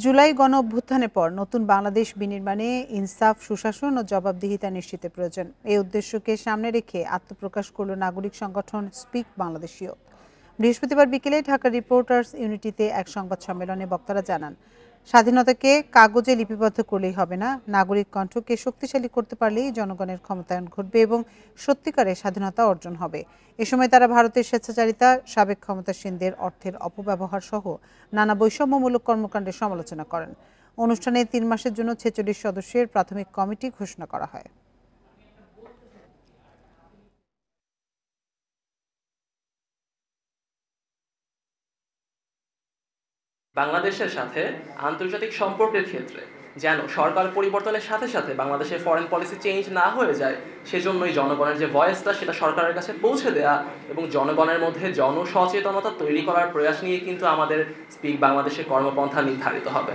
জুলাই গণ অভ্যুত্থানের পর নতুন বাংলাদেশ বিনির্মাণে ইনসাফ সুশাসন ও জবাবদিহিতা নিশ্চিতের প্রয়োজন এই উদ্দেশ্যকে সামনে রেখে আত্মপ্রকাশ করল নাগরিক সংগঠন স্পিক বাংলাদেশীয় বৃহস্পতিবার বিকেলে ঢাকা রিপোর্টার্স ইউনিটিতে এক সংবাদ সম্মেলনে বক্তারা জানান স্বাধীনতাকে কাগজে লিপিবদ্ধ করলেই হবে না নাগরিক কণ্ঠকে শক্তিশালী করতে পারলেই জনগণের ক্ষমতায়ন ঘটবে এবং সত্যিকারের স্বাধীনতা অর্জন হবে এ সময় তারা ভারতের স্বেচ্ছাচারিতা সাবেক ক্ষমতাসীনদের অর্থের অপব্যবহার সহ নানা বৈষম্যমূলক কর্মকাণ্ডের সমালোচনা করেন অনুষ্ঠানে তিন মাসের জন্য ছেচল্লিশ সদস্যের প্রাথমিক কমিটি ঘোষণা করা হয় বাংলাদেশের সাথে আন্তর্জাতিক সম্পর্কের ক্ষেত্রে যেন সরকার পরিবর্তনের সাথে সাথে বাংলাদেশের ফরেন পলিসি চেঞ্জ না হয়ে যায় সেজন্যই জনগণের যে ভয়েসটা সেটা সরকারের কাছে পৌঁছে দেয়া এবং জনগণের মধ্যে জনসচেতনতা তৈরি করার প্রয়াস নিয়ে কিন্তু আমাদের স্পিক বাংলাদেশের কর্মপন্থা নির্ধারিত হবে